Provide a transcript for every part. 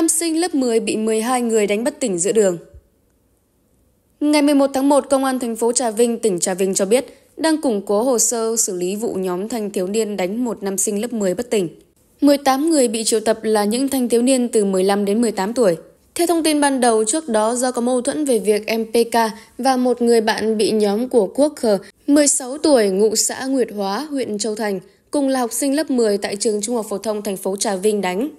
Nam sinh lớp 10 bị 12 người đánh bất tỉnh giữa đường. Ngày 11 tháng 1, Công an thành phố Trà Vinh, tỉnh Trà Vinh cho biết đang củng cố hồ sơ xử lý vụ nhóm thanh thiếu niên đánh một nam sinh lớp 10 bất tỉnh. 18 người bị triệu tập là những thanh thiếu niên từ 15 đến 18 tuổi. Theo thông tin ban đầu, trước đó do có mâu thuẫn về việc MPK và một người bạn bị nhóm của Quốc Khờ, 16 tuổi, ngụ xã Nguyệt Hóa, huyện Châu Thành, cùng là học sinh lớp 10 tại trường Trung học phổ thông thành phố Trà Vinh đánh.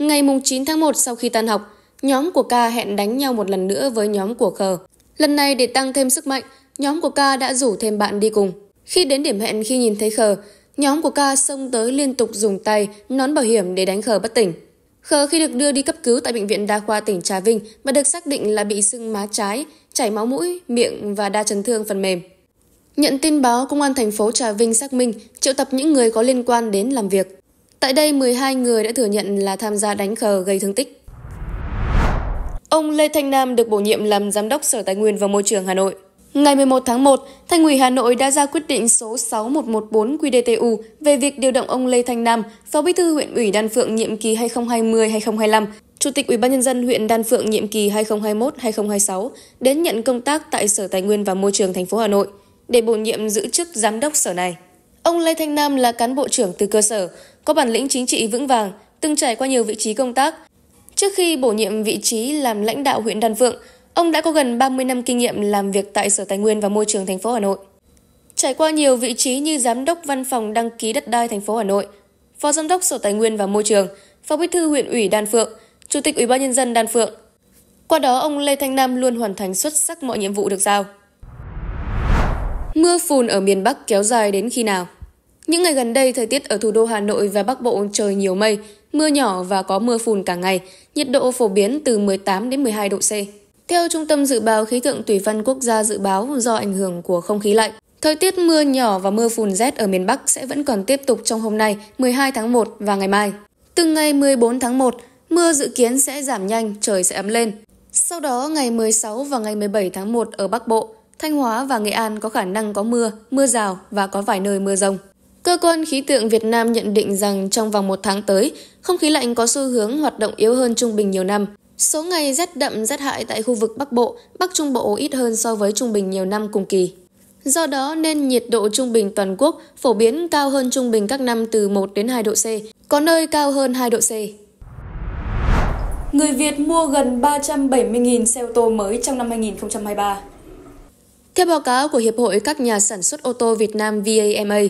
Ngày 9 tháng 1 sau khi tan học, nhóm của ca hẹn đánh nhau một lần nữa với nhóm của khờ. Lần này để tăng thêm sức mạnh, nhóm của ca đã rủ thêm bạn đi cùng. Khi đến điểm hẹn khi nhìn thấy khờ, nhóm của ca xông tới liên tục dùng tay, nón bảo hiểm để đánh khờ bất tỉnh. Khờ khi được đưa đi cấp cứu tại Bệnh viện Đa khoa tỉnh Trà Vinh và được xác định là bị sưng má trái, chảy máu mũi, miệng và đa chấn thương phần mềm. Nhận tin báo, Công an thành phố Trà Vinh xác minh, triệu tập những người có liên quan đến làm việc. Tại đây, 12 người đã thừa nhận là tham gia đánh khờ gây thương tích. Ông Lê Thanh Nam được bổ nhiệm làm Giám đốc Sở Tài nguyên và Môi trường Hà Nội. Ngày 11 tháng 1, Thành ủy Hà Nội đã ra quyết định số 6114 QDTU về việc điều động ông Lê Thanh Nam, Phó Bí thư huyện ủy Đan Phượng nhiệm kỳ 2020-2025, Chủ tịch Ủy ban nhân dân huyện Đan Phượng nhiệm kỳ 2021-2026 đến nhận công tác tại Sở Tài nguyên và Môi trường thành phố Hà Nội để bổ nhiệm giữ chức giám đốc sở này. Ông Lê Thanh Nam là cán bộ trưởng từ cơ sở, có bản lĩnh chính trị vững vàng, từng trải qua nhiều vị trí công tác. Trước khi bổ nhiệm vị trí làm lãnh đạo huyện Đan Phượng, ông đã có gần 30 năm kinh nghiệm làm việc tại Sở Tài nguyên và Môi trường thành phố Hà Nội. Trải qua nhiều vị trí như giám đốc văn phòng đăng ký đất đai thành phố Hà Nội, phó giám đốc Sở Tài nguyên và Môi trường, phó bí thư huyện ủy Đan Phượng, chủ tịch Ủy ban nhân dân Đan Phượng. Qua đó ông Lê Thanh Nam luôn hoàn thành xuất sắc mọi nhiệm vụ được giao. Mưa phùn ở miền Bắc kéo dài đến khi nào? Những ngày gần đây, thời tiết ở thủ đô Hà Nội và Bắc Bộ trời nhiều mây, mưa nhỏ và có mưa phùn cả ngày, nhiệt độ phổ biến từ 18 đến 12 độ C. Theo Trung tâm Dự báo Khí tượng Thủy văn Quốc gia dự báo do ảnh hưởng của không khí lạnh, thời tiết mưa nhỏ và mưa phùn rét ở miền Bắc sẽ vẫn còn tiếp tục trong hôm nay 12 tháng 1 và ngày mai. Từ ngày 14 tháng 1, mưa dự kiến sẽ giảm nhanh, trời sẽ ấm lên. Sau đó ngày 16 và ngày 17 tháng 1 ở Bắc Bộ, Thanh Hóa và Nghệ An có khả năng có mưa, mưa rào và có vài nơi mưa rông. Cơ quan khí tượng Việt Nam nhận định rằng trong vòng một tháng tới, không khí lạnh có xu hướng hoạt động yếu hơn trung bình nhiều năm. Số ngày rét đậm rét hại tại khu vực Bắc Bộ, Bắc Trung Bộ ít hơn so với trung bình nhiều năm cùng kỳ. Do đó nên nhiệt độ trung bình toàn quốc phổ biến cao hơn trung bình các năm từ 1 đến 2 độ C, có nơi cao hơn 2 độ C. Người Việt mua gần 370.000 xe ô tô mới trong năm 2023. Theo báo cáo của Hiệp hội các nhà sản xuất ô tô Việt Nam VAMA,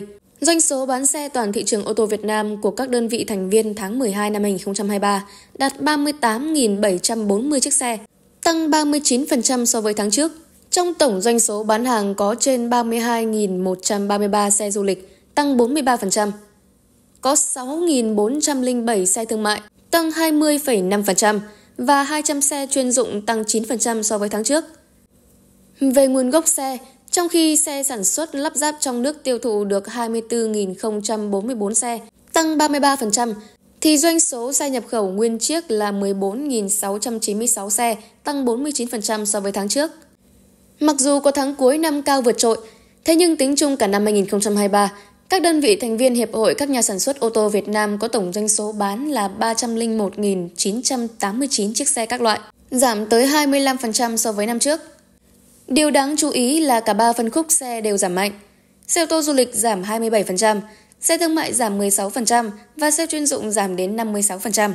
doanh số bán xe toàn thị trường ô tô Việt Nam của các đơn vị thành viên tháng 12 năm 2023 đạt 38.740 chiếc xe, tăng 39% so với tháng trước. Trong tổng doanh số bán hàng có trên 32.133 xe du lịch, tăng 43%. Có 6.407 xe thương mại, tăng 20,5% và 200 xe chuyên dụng tăng 9% so với tháng trước. Về nguồn gốc xe, trong khi xe sản xuất lắp ráp trong nước tiêu thụ được 24.044 xe, tăng 33%, thì doanh số xe nhập khẩu nguyên chiếc là 14.696 xe, tăng 49% so với tháng trước. Mặc dù có tháng cuối năm cao vượt trội, thế nhưng tính chung cả năm 2023, các đơn vị thành viên Hiệp hội các nhà sản xuất ô tô Việt Nam có tổng doanh số bán là 301.989 chiếc xe các loại, giảm tới 25% so với năm trước. Điều đáng chú ý là cả 3 phân khúc xe đều giảm mạnh. Xe ô tô du lịch giảm 27%, xe thương mại giảm 16% và xe chuyên dụng giảm đến 56%.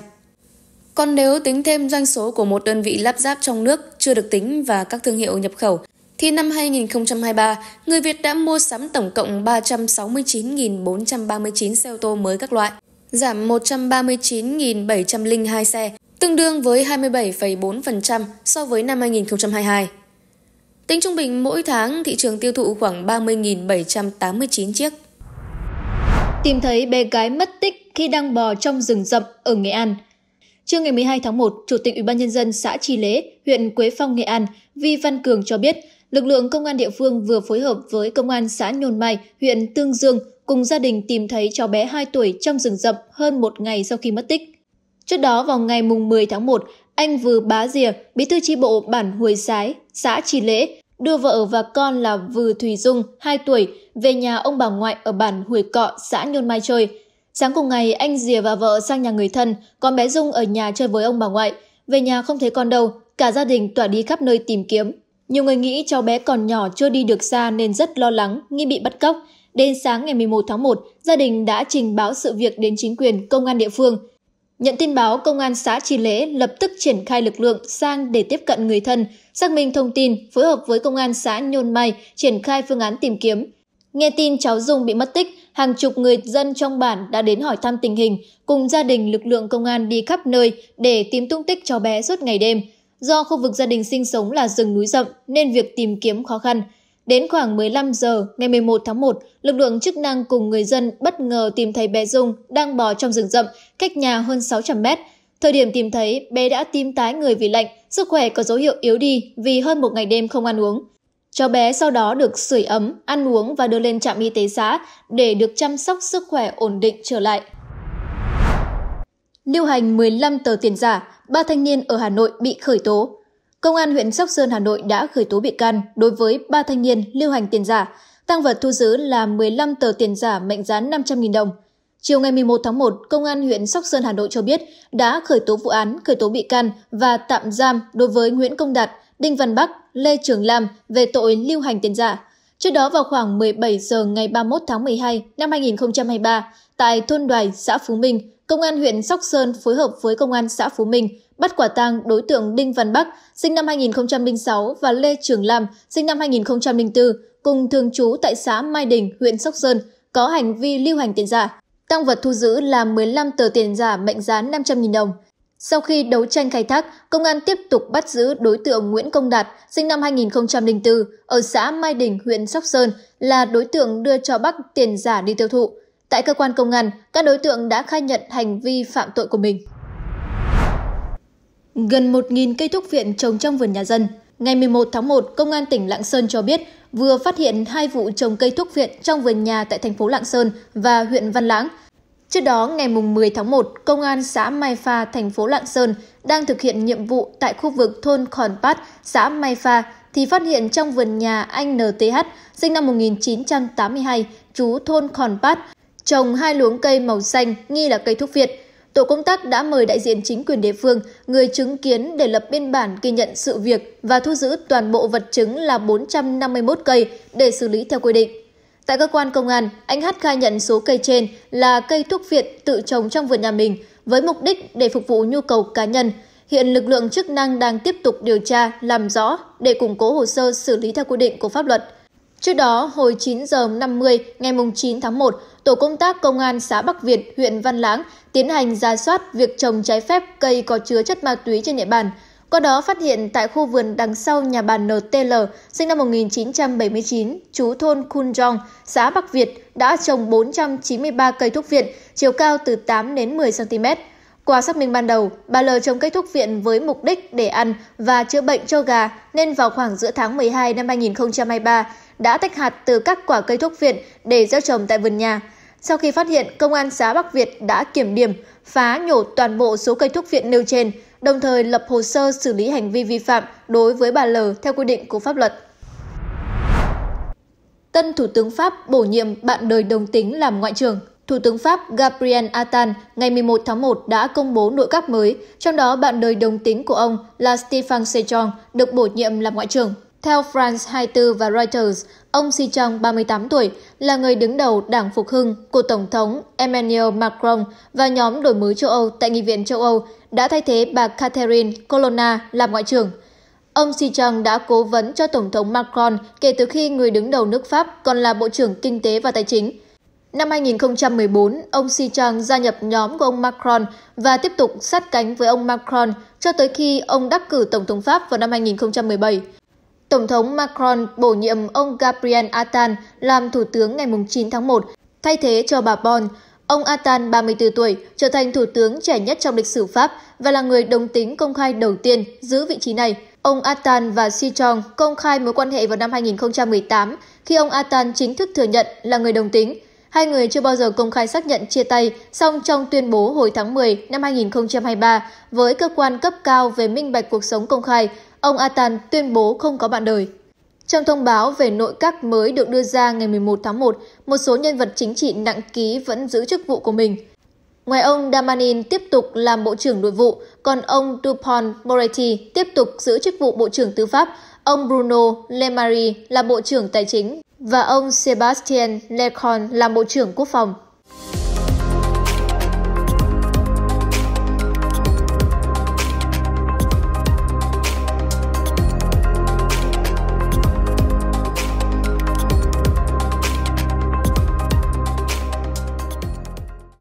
Còn nếu tính thêm doanh số của một đơn vị lắp ráp trong nước chưa được tính và các thương hiệu nhập khẩu, thì năm 2023, người Việt đã mua sắm tổng cộng 369.439 xe ô tô mới các loại, giảm 139.702 xe, tương đương với 27,4% so với năm 2022. Tính trung bình mỗi tháng, thị trường tiêu thụ khoảng 30.789 chiếc. Tìm thấy bé gái mất tích khi đang bò trong rừng rậm ở Nghệ An. Trưa ngày 12 tháng 1, Chủ tịch Ủy ban nhân dân xã Trì Lễ, huyện Quế Phong, Nghệ An, Vi Văn Cường cho biết, lực lượng công an địa phương vừa phối hợp với công an xã Nhôn Mai, huyện Tương Dương cùng gia đình tìm thấy cháu bé 2 tuổi trong rừng rậm hơn một ngày sau khi mất tích. Trước đó vào ngày 10 tháng 1, anh Vừ Bá Dìa, bí thư tri bộ bản Huồi Sái, xã Trì Lễ, đưa vợ và con là Vừ Thùy Dung, 2 tuổi, về nhà ông bà ngoại ở bản Huồi Cọ, xã Nhôn Mai chơi. Sáng cùng ngày, anh Dìa và vợ sang nhà người thân, con bé Dung ở nhà chơi với ông bà ngoại. Về nhà không thấy con đâu, cả gia đình tỏa đi khắp nơi tìm kiếm. Nhiều người nghĩ cháu bé còn nhỏ chưa đi được xa nên rất lo lắng, nghi bị bắt cóc. Đến sáng ngày 11 tháng 1, gia đình đã trình báo sự việc đến chính quyền, công an địa phương – Nhận tin báo, công an xã Tri Lễ lập tức triển khai lực lượng sang để tiếp cận người thân, xác minh thông tin, phối hợp với công an xã Nhôn Mai triển khai phương án tìm kiếm. Nghe tin cháu Dung bị mất tích, hàng chục người dân trong bản đã đến hỏi thăm tình hình, cùng gia đình lực lượng công an đi khắp nơi để tìm tung tích cháu bé suốt ngày đêm. Do khu vực gia đình sinh sống là rừng núi rậm nên việc tìm kiếm khó khăn. Đến khoảng 15 giờ ngày 11 tháng 1, lực lượng chức năng cùng người dân bất ngờ tìm thấy bé Dung đang bò trong rừng rậm cách nhà hơn 600 mét. Thời điểm tìm thấy, bé đã tim tái người vì lạnh, sức khỏe có dấu hiệu yếu đi vì hơn một ngày đêm không ăn uống. Cháu bé sau đó được sưởi ấm, ăn uống và đưa lên trạm y tế xã để được chăm sóc sức khỏe ổn định trở lại. Lưu hành 15 tờ tiền giả, ba thanh niên ở Hà Nội bị khởi tố. Công an huyện Sóc Sơn Hà Nội đã khởi tố bị can đối với ba thanh niên lưu hành tiền giả. Tăng vật thu giữ là 15 tờ tiền giả mệnh giá 500.000 đồng, Chiều ngày 11 tháng 1, Công an huyện Sóc Sơn Hà Nội cho biết đã khởi tố vụ án, khởi tố bị can và tạm giam đối với Nguyễn Công Đạt, Đinh Văn Bắc, Lê Trường Lam về tội lưu hành tiền giả. Trước đó vào khoảng 17 giờ ngày 31 tháng 12 năm 2023, tại thôn Đoài, xã Phú Minh, Công an huyện Sóc Sơn phối hợp với Công an xã Phú Minh bắt quả tang đối tượng Đinh Văn Bắc, sinh năm 2006 và Lê Trường Lam, sinh năm 2004, cùng thường trú tại xã Mai Đình, huyện Sóc Sơn, có hành vi lưu hành tiền giả. Tăng vật thu giữ là 15 tờ tiền giả mệnh giá 500.000 đồng. Sau khi đấu tranh khai thác, công an tiếp tục bắt giữ đối tượng Nguyễn Công Đạt, sinh năm 2004, ở xã Mai Đình, huyện Sóc Sơn, là đối tượng đưa cho Bắc tiền giả đi tiêu thụ. Tại cơ quan công an, các đối tượng đã khai nhận hành vi phạm tội của mình. Gần 1.000 cây thuốc viện trồng trong vườn nhà dân, Ngày 11 tháng 1, Công an tỉnh Lạng Sơn cho biết vừa phát hiện hai vụ trồng cây thuốc viện trong vườn nhà tại thành phố Lạng Sơn và huyện Văn Lãng. Trước đó, ngày 10 tháng 1, Công an xã Mai Pha, thành phố Lạng Sơn đang thực hiện nhiệm vụ tại khu vực thôn Khòn Pát, xã Mai Pha thì phát hiện trong vườn nhà anh NTH, sinh năm 1982, chú thôn Khòn Pát, trồng hai luống cây màu xanh nghi là cây thuốc viện tổ công tác đã mời đại diện chính quyền địa phương, người chứng kiến để lập biên bản ghi nhận sự việc và thu giữ toàn bộ vật chứng là 451 cây để xử lý theo quy định. Tại cơ quan công an, anh Hát khai nhận số cây trên là cây thuốc viện tự trồng trong vườn nhà mình với mục đích để phục vụ nhu cầu cá nhân. Hiện lực lượng chức năng đang tiếp tục điều tra, làm rõ để củng cố hồ sơ xử lý theo quy định của pháp luật. Trước đó, hồi 9 giờ 50 ngày 9 tháng 1, Tổ công tác Công an xã Bắc Việt, huyện Văn Lãng tiến hành ra soát việc trồng trái phép cây có chứa chất ma túy trên địa bàn. Qua đó phát hiện tại khu vườn đằng sau nhà bà NTL, sinh năm 1979, chú thôn Khun Jong, xã Bắc Việt, đã trồng 493 cây thuốc viện, chiều cao từ 8 đến 10 cm. Qua xác minh ban đầu, bà L trồng cây thuốc viện với mục đích để ăn và chữa bệnh cho gà nên vào khoảng giữa tháng 12 năm 2023, đã tách hạt từ các quả cây thuốc viện để gieo trồng tại vườn nhà. Sau khi phát hiện, công an xã Bắc Việt đã kiểm điểm, phá nhổ toàn bộ số cây thuốc viện nêu trên, đồng thời lập hồ sơ xử lý hành vi vi phạm đối với bà L theo quy định của pháp luật. Tân Thủ tướng Pháp bổ nhiệm bạn đời đồng tính làm ngoại trưởng. Thủ tướng Pháp Gabriel Attal ngày 11 tháng 1 đã công bố nội các mới, trong đó bạn đời đồng tính của ông là Stéphane Sejong được bổ nhiệm làm ngoại trưởng. Theo France 24 và Reuters, ông Xi Chong, 38 tuổi, là người đứng đầu Đảng Phục Hưng của Tổng thống Emmanuel Macron và nhóm đổi mới châu Âu tại Nghị viện châu Âu đã thay thế bà Catherine Colonna làm ngoại trưởng. Ông Xi Chong đã cố vấn cho Tổng thống Macron kể từ khi người đứng đầu nước Pháp còn là Bộ trưởng Kinh tế và Tài chính. Năm 2014, ông Xi Chang gia nhập nhóm của ông Macron và tiếp tục sát cánh với ông Macron cho tới khi ông đắc cử Tổng thống Pháp vào năm 2017. Tổng thống Macron bổ nhiệm ông Gabriel Attal làm thủ tướng ngày 9 tháng 1, thay thế cho bà Bon. Ông Attal, 34 tuổi, trở thành thủ tướng trẻ nhất trong lịch sử Pháp và là người đồng tính công khai đầu tiên giữ vị trí này. Ông Attal và Si Chong công khai mối quan hệ vào năm 2018 khi ông Attal chính thức thừa nhận là người đồng tính. Hai người chưa bao giờ công khai xác nhận chia tay, song trong tuyên bố hồi tháng 10 năm 2023 với cơ quan cấp cao về minh bạch cuộc sống công khai, ông Atan tuyên bố không có bạn đời. Trong thông báo về nội các mới được đưa ra ngày 11 tháng 1, một số nhân vật chính trị nặng ký vẫn giữ chức vụ của mình. Ngoài ông Damanin tiếp tục làm Bộ trưởng Nội vụ, còn ông Dupont Moretti tiếp tục giữ chức vụ Bộ trưởng Tư pháp, ông Bruno Lemari là Bộ trưởng Tài chính và ông Sebastian Lecon làm Bộ trưởng Quốc phòng.